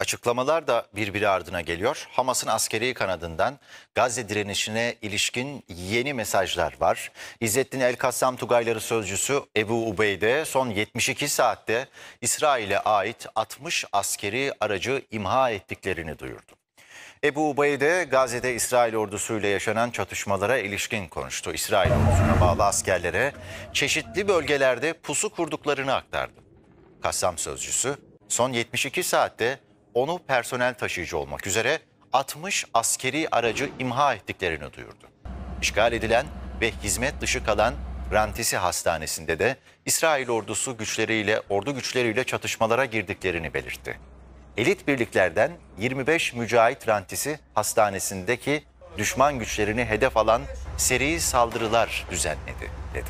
Açıklamalar da birbiri ardına geliyor. Hamas'ın askeri kanadından Gazze direnişine ilişkin yeni mesajlar var. İzzettin El Kassam Tugayları sözcüsü Ebu Ubeyde son 72 saatte İsrail'e ait 60 askeri aracı imha ettiklerini duyurdu. Ebu Ubeyde Gazze'de İsrail ordusuyla yaşanan çatışmalara ilişkin konuştu. İsrail ordusuna bağlı askerlere çeşitli bölgelerde pusu kurduklarını aktardı. Kassam sözcüsü son 72 saatte onu personel taşıyıcı olmak üzere 60 askeri aracı imha ettiklerini duyurdu. İşgal edilen ve hizmet dışı kalan Rantisi Hastanesi'nde de İsrail ordusu güçleriyle, ordu güçleriyle çatışmalara girdiklerini belirtti. Elit birliklerden 25 Mücahit Rantisi Hastanesi'ndeki düşman güçlerini hedef alan seri saldırılar düzenledi dedi.